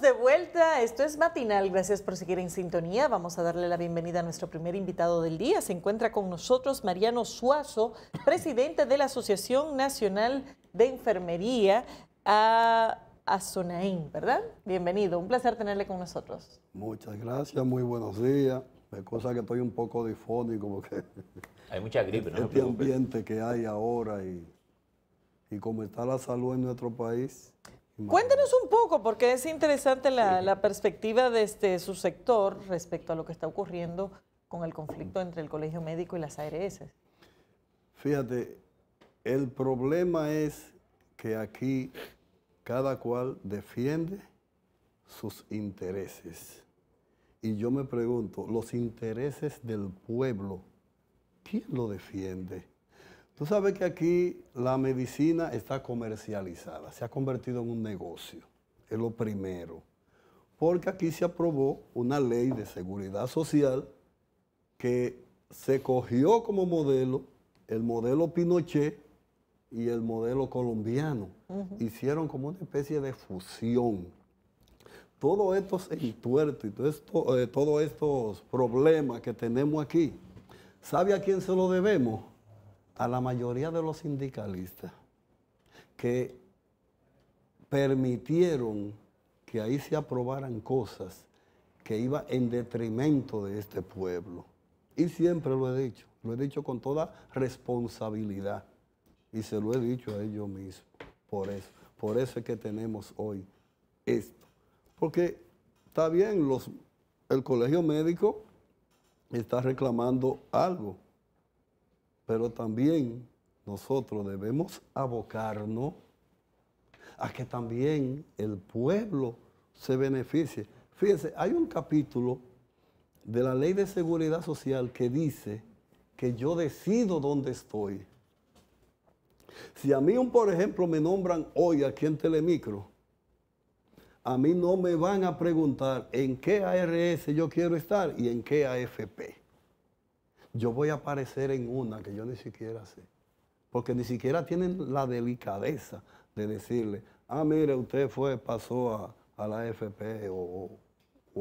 de vuelta, esto es Matinal, gracias por seguir en sintonía. Vamos a darle la bienvenida a nuestro primer invitado del día. Se encuentra con nosotros Mariano Suazo, presidente de la Asociación Nacional de Enfermería a Azonaín, ¿verdad? Bienvenido, un placer tenerle con nosotros. Muchas gracias, muy buenos días. Es cosa que estoy un poco difónico que Hay mucha gripe, ¿no? Este ambiente que hay ahora y, y cómo está la salud en nuestro país. Cuéntenos un poco, porque es interesante la, perspectiva de este, su sector respecto a lo que está ocurriendo con el conflicto entre el Colegio Médico y las ARS. Fíjate, el problema es que aquí cada cual defiende sus intereses. Y yo me pregunto, los intereses del pueblo, ¿quién lo defiende? Tú sabes que aquí la medicina está comercializada, se ha convertido en un negocio, es lo primero, porque aquí se aprobó una ley de seguridad social que se cogió como modelo el modelo Pinochet y el modelo colombiano. Hicieron como una especie de fusión. Todo esto estos entuertos y todo eh, todos estos problemas que tenemos aquí, ¿sabe a quién se lo debemos? a la mayoría de los sindicalistas que permitieron que ahí se aprobaran cosas que iban en detrimento de este pueblo. Y siempre lo he dicho, lo he dicho con toda responsabilidad y se lo he dicho a ellos mismos. Por eso, por eso es que tenemos hoy esto. Porque está bien, los, el colegio médico está reclamando algo, pero también nosotros debemos abocarnos a que también el pueblo se beneficie. Fíjense, hay un capítulo de la ley de seguridad social que dice que yo decido dónde estoy. Si a mí, por ejemplo, me nombran hoy aquí en Telemicro, a mí no me van a preguntar en qué ARS yo quiero estar y en qué AFP yo voy a aparecer en una que yo ni siquiera sé. Porque ni siquiera tienen la delicadeza de decirle, ah, mire, usted fue, pasó a, la AFP o,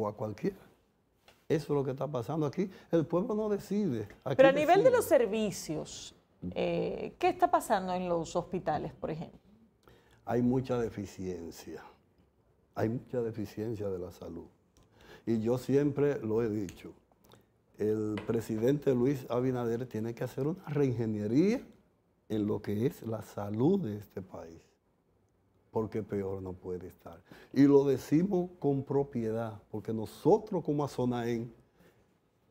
a cualquiera. Eso es lo que está pasando aquí. El pueblo no decide. Pero a nivel de los servicios, eh, ¿qué está pasando en los hospitales, por ejemplo? Hay mucha deficiencia. Hay mucha deficiencia de la salud. Y yo siempre lo he dicho el presidente Luis Abinader tiene que hacer una reingeniería en lo que es la salud de este país, porque peor no puede estar. Y lo decimos con propiedad, porque nosotros como Azonaén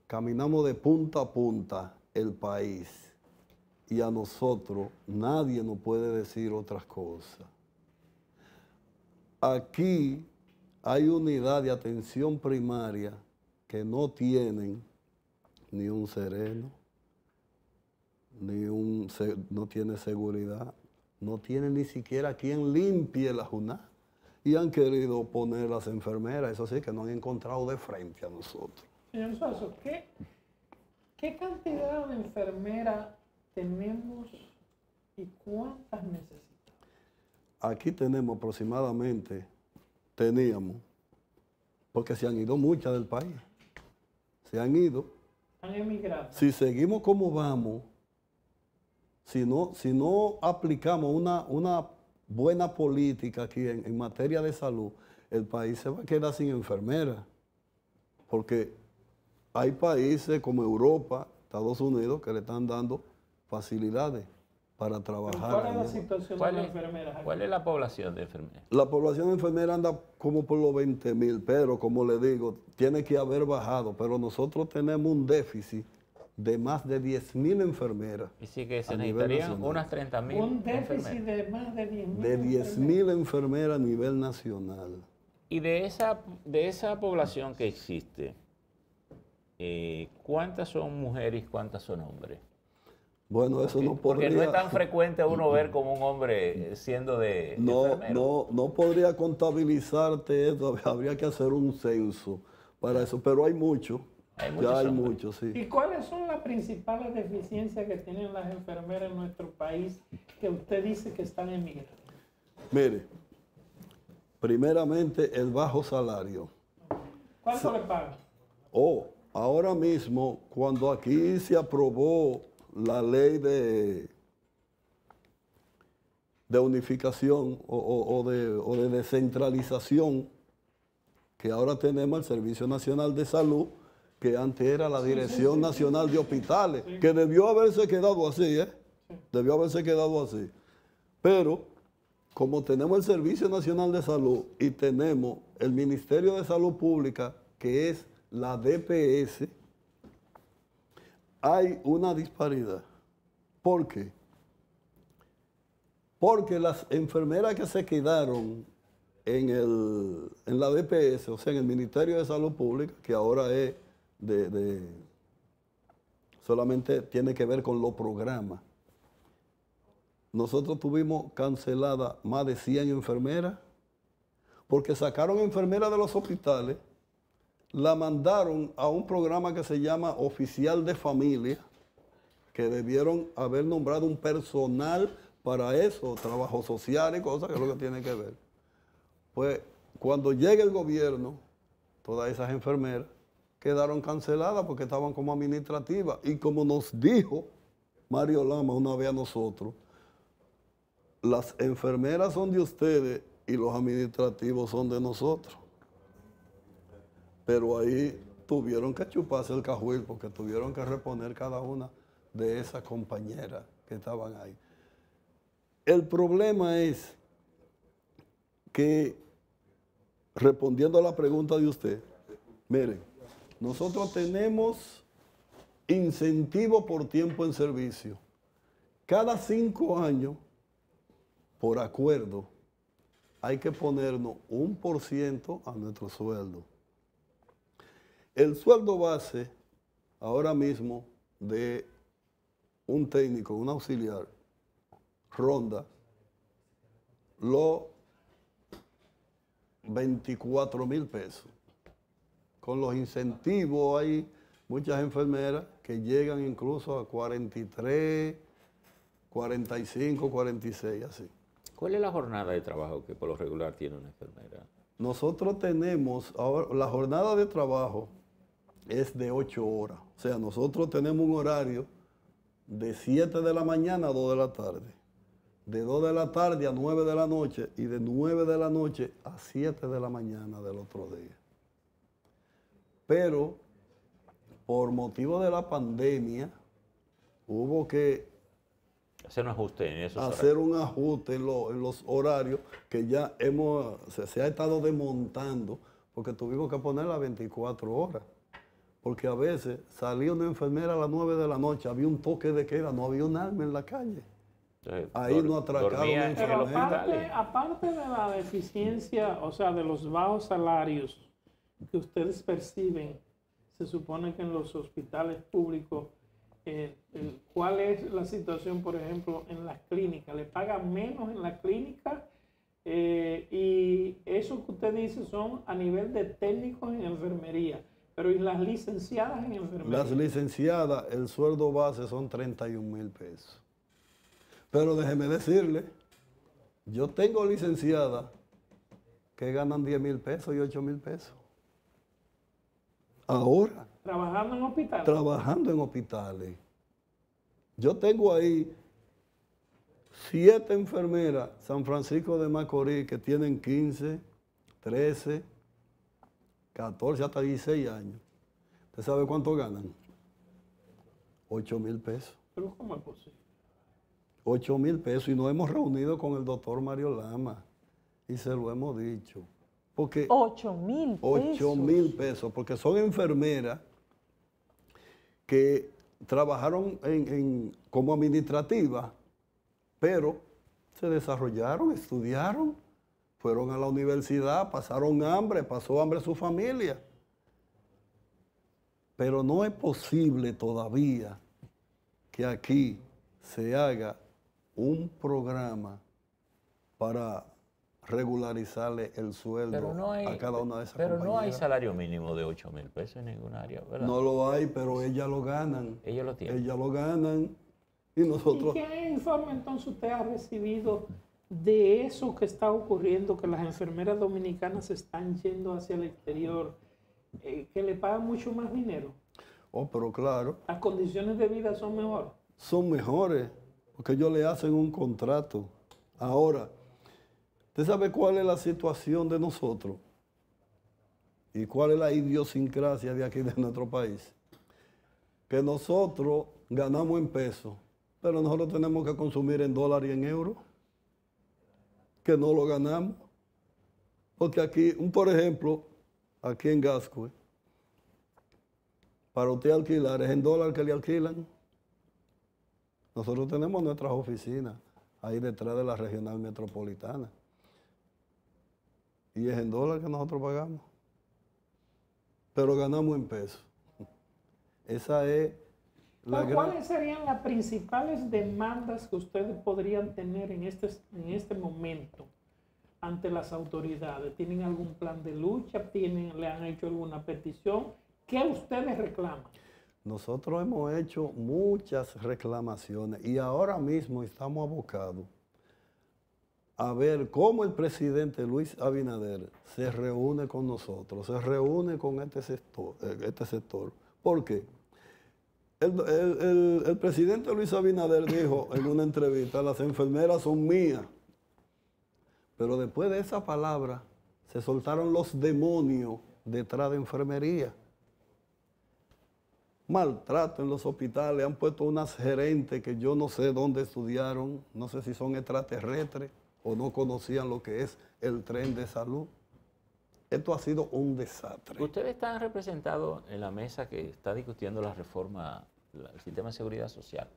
caminamos de punta a punta el país y a nosotros nadie nos puede decir otras cosas. Aquí hay unidad de atención primaria que no tienen ni un sereno, ni un, no tiene seguridad, no tiene ni siquiera quien limpie la juná. Y han querido poner las enfermeras, eso sí, que no han encontrado de frente a nosotros. Señor Suazo, ¿qué, ¿qué cantidad de enfermeras tenemos y cuántas necesitamos? Aquí tenemos aproximadamente, teníamos, porque se han ido muchas del país, se han ido si seguimos como vamos, si no, si no aplicamos una, buena política aquí en, en, materia de salud, el país se va a quedar sin enfermeras. Porque hay países como Europa, Estados Unidos, que le están dando facilidades para trabajar. ¿Cuál es la situación ¿Cuál es la población de enfermeras? La población de enfermeras anda como por los 20.000, pero como le digo, tiene que haber bajado, pero nosotros tenemos un déficit de más de 10.000 enfermeras. Y sí que se necesitarían unas 30.000 mil. Un déficit de más de 10 mil. De 10 enfermeras a nivel nacional. Y de esa, de esa población que existe, eh, ¿cuántas son mujeres y cuántas son hombres? Bueno, eso no podría. Porque no es tan frecuente uno ver como un hombre eh, siendo de. No, no, no podría contabilizarte eso. Habría que hacer un censo para eso. Pero hay mucho. Hay ya hay muchos, sí. ¿Y cuáles son las principales deficiencias que tienen las enfermeras en nuestro país que usted dice que están emigrando? Mire, primeramente el bajo salario. ¿Cuánto le pagan? Oh, ahora mismo, cuando aquí se aprobó la ley de, de unificación o, de, o de descentralización que ahora tenemos el Servicio Nacional de Salud, que antes era la Dirección Nacional de Hospitales, que debió haberse quedado así, ¿eh? Debió haberse quedado así. Pero, como tenemos el Servicio Nacional de Salud y tenemos el Ministerio de Salud Pública, que es la DPS, hay una disparidad. ¿Por qué? Porque las enfermeras que se quedaron en, la DPS, o sea, en el Ministerio de Salud Pública, que ahora es de, solamente tiene que ver con los programas. Nosotros tuvimos canceladas más de 100 enfermeras porque sacaron enfermeras de los hospitales la mandaron a un programa que se llama Oficial de Familia, que debieron haber nombrado un personal para eso, trabajo social y cosas, que es lo que tiene que ver. Pues cuando llega el gobierno, todas esas enfermeras quedaron canceladas porque estaban como administrativas. Y como nos dijo Mario Lama una vez a nosotros, las enfermeras son de ustedes y los administrativos son de nosotros pero ahí tuvieron que chuparse el cajuil porque tuvieron que reponer cada una de esas compañeras que estaban ahí. El problema es que, respondiendo a la pregunta de usted, miren, nosotros tenemos incentivo por tiempo en servicio. Cada cinco años, por acuerdo, hay que ponernos un por ciento a nuestro sueldo. El sueldo base ahora mismo de un técnico, un auxiliar, ronda los 24 mil pesos. Con los incentivos hay muchas enfermeras que llegan incluso a 43, 45, 46, así. ¿Cuál es la jornada de trabajo que por lo regular tiene una enfermera? Nosotros tenemos, la jornada de trabajo es de 8 horas. O sea, nosotros tenemos un horario de 7 de la mañana a 2 de la tarde, de 2 de la tarde a 9 de la noche y de 9 de la noche a 7 de la mañana del otro día. Pero por motivo de la pandemia hubo que hacer un ajuste en hacer un ajuste en, los horarios que ya hemos se, se ha estado desmontando porque tuvimos que poner las 24 horas porque a veces salía una enfermera a las 9 de la noche, había un toque de queda, no había un arma en la calle. Ahí no atracaron en Pero aparte, aparte de la deficiencia, o sea, de los bajos salarios que ustedes perciben, se supone que en los hospitales públicos, eh, eh, ¿cuál es la situación, por ejemplo, en las clínicas? ¿Le pagan menos en la clínica? Eh, y eso que usted dice son a nivel de técnicos en enfermería. Pero ¿y las licenciadas en enfermería? Las licenciadas, el sueldo base son 31 mil pesos. Pero déjeme decirle, yo tengo licenciadas que ganan 10 mil pesos y 8 mil pesos. Ahora. Trabajando en hospitales. Trabajando en hospitales. Yo tengo ahí siete enfermeras, San Francisco de Macorís, que tienen 15, 13, 14 hasta 16 años. ¿Usted sabe cuánto ganan? 8 mil pesos. ¿Pero cómo es posible? 8 mil pesos y nos hemos reunido con el doctor Mario Lama y se lo hemos dicho. Porque 8 mil pesos. 8 mil pesos, porque son enfermeras que trabajaron como administrativa, pero se desarrollaron, estudiaron fueron a la universidad, pasaron hambre, pasó hambre su familia. Pero no es posible todavía que aquí se haga un programa para regularizarle el sueldo a cada una de esas Pero no hay salario mínimo de 8 mil pesos en ningún área, ¿verdad? No lo hay, pero ellas lo ganan. Ellas lo tienen. Ellas lo ganan y nosotros... ¿Y qué informe entonces usted ha recibido de eso que está ocurriendo, que las enfermeras dominicanas se están yendo hacia el exterior, eh, que le pagan mucho más dinero. Oh, pero claro. Las condiciones de vida son mejores. Son mejores, porque ellos le hacen un contrato. Ahora, ¿usted sabe cuál es la situación de nosotros? ¿Y cuál es la idiosincrasia de aquí de nuestro país? Que nosotros ganamos en peso, pero nosotros tenemos que consumir en dólares y en euros que no lo ganamos. Porque aquí, un por ejemplo, aquí en Gascoy, eh, para usted alquilar, es en dólar que le alquilan. Nosotros tenemos nuestras oficinas ahí detrás de la regional metropolitana. Y es en dólar que nosotros pagamos. Pero ganamos en pesos. Esa es ¿Cuáles serían las principales demandas que ustedes podrían tener en este, en este momento ante las autoridades? ¿Tienen algún plan de lucha? ¿Tienen, ¿Le han hecho alguna petición? ¿Qué ustedes reclaman? Nosotros hemos hecho muchas reclamaciones y ahora mismo estamos abocados a ver cómo el presidente Luis Abinader se reúne con nosotros, se reúne con este sector. Eh, este sector. ¿Por qué? El, presidente Luis Abinader dijo en una entrevista, las enfermeras son mías. Pero después de esa palabra se soltaron los demonios detrás de enfermería. Maltrato en los hospitales, han puesto unas gerentes que yo no sé dónde estudiaron, no sé si son extraterrestres o no conocían lo que es el tren de salud. Esto ha sido un desastre. Ustedes están representados en la mesa que está discutiendo la reforma, del sistema de seguridad social.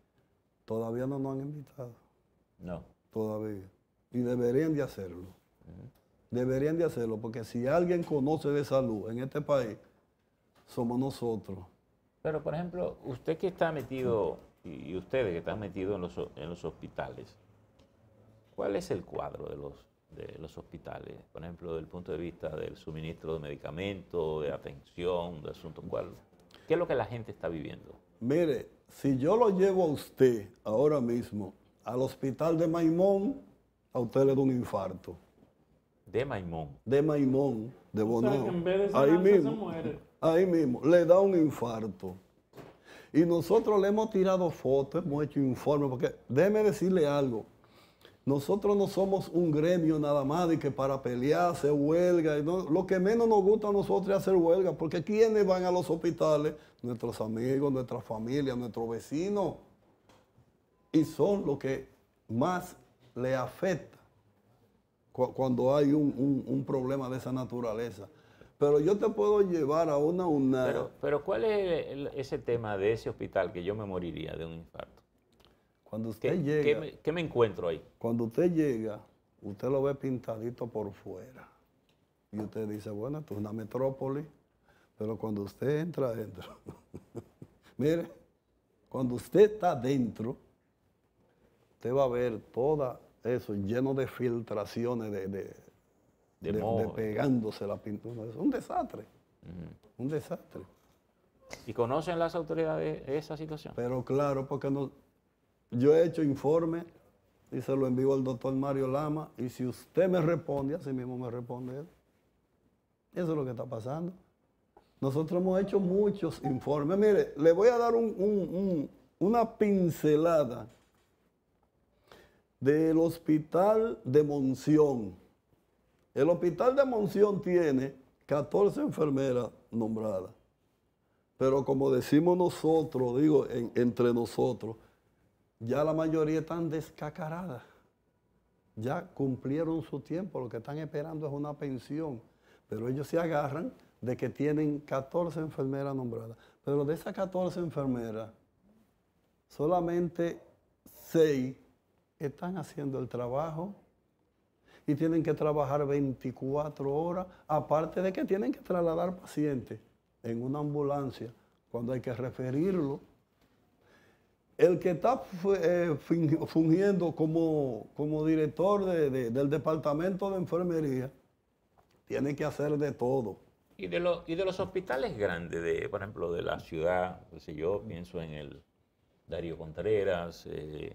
Todavía no nos han invitado. No. Todavía. Y deberían de hacerlo. Deberían de hacerlo, porque si alguien conoce de salud en este país, somos nosotros. Pero, por ejemplo, usted que está metido, y ustedes que están metidos en los hospitales, ¿cuál es el cuadro de los de los hospitales, por ejemplo, del punto de vista del suministro de medicamentos, de atención, de asuntos igual ¿Qué es lo que la gente está viviendo? Mire, si yo lo llevo a usted ahora mismo al hospital de Maimón, a usted le da un infarto. De Maimón. De Maimón, de Bonao. ahí mismo, Ahí mismo, le da un infarto. Y nosotros le hemos tirado fotos, hemos hecho informes, porque déjeme decirle algo. Nosotros no somos un gremio nada más de que para pelear se huelga. lo que menos nos gusta a nosotros es hacer huelga, porque quienes van a los hospitales? Nuestros amigos, nuestra familia, nuestro vecino. Y son los que más le afecta cuando hay un, problema de esa naturaleza. Pero yo te puedo llevar a una una. Pero, ¿cuál es ese tema de ese hospital que yo me moriría de un infarto? Cuando usted llega. ¿qué me, encuentro ahí? Cuando usted llega, usted lo ve pintadito por fuera. Y usted dice, bueno, esto es una metrópoli. Pero cuando usted entra adentro, mire, cuando usted está adentro, usted va a ver todo eso lleno de filtraciones, de, pegándose la pintura. Es un desastre. Un desastre. ¿Y conocen las autoridades esa situación? Pero claro, porque no, yo he hecho informe y se lo envío al doctor Mario Lama y si usted me responde, así mismo me responde él. Eso es lo que está pasando. Nosotros hemos hecho muchos informes. Mire, le voy a dar una pincelada del hospital de Monción. El hospital de Monción tiene 14 enfermeras nombradas. Pero como decimos nosotros, digo entre nosotros, ya la mayoría están descacaradas. Ya cumplieron su tiempo, lo que están esperando es una pensión. Pero ellos se agarran de que tienen 14 enfermeras nombradas. Pero de esas 14 enfermeras, solamente 6 están haciendo el trabajo y tienen que trabajar 24 horas, aparte de que tienen que trasladar pacientes en una ambulancia cuando hay que referirlo el que está eh, fungiendo como, director del departamento de enfermería tiene que hacer de todo. Y de, y de los hospitales grandes, de, por ejemplo, de la ciudad, yo pienso en el Darío Contreras, eh,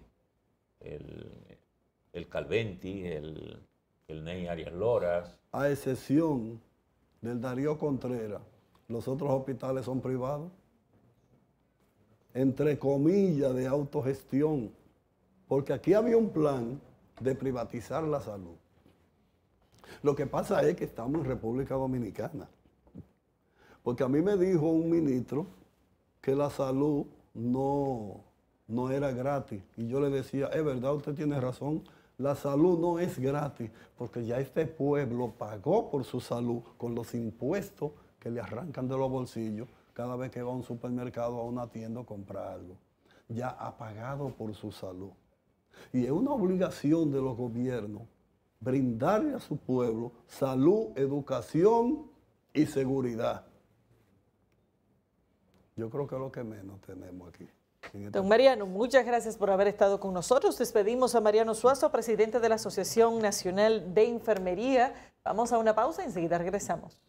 el, Calventi, el, el Ney Arias Loras. A excepción del Darío Contreras, los otros hospitales son privados entre comillas, de autogestión, porque aquí había un plan de privatizar la salud. Lo que pasa es que estamos en República Dominicana, porque a mí me dijo un ministro que la salud no, no era gratis, y yo le decía, es verdad, usted tiene razón, la salud no es gratis, porque ya este pueblo pagó por su salud con los impuestos que le arrancan de los bolsillos cada vez que va a un supermercado, a una tienda, comprar algo. Ya ha pagado por su salud. Y es una obligación de los gobiernos brindarle a su pueblo salud, educación y seguridad. Yo creo que es lo que menos tenemos aquí. Este Don Mariano, muchas gracias por haber estado con nosotros. Despedimos a Mariano Suazo, presidente de la Asociación Nacional de Enfermería. Vamos a una pausa, y enseguida regresamos.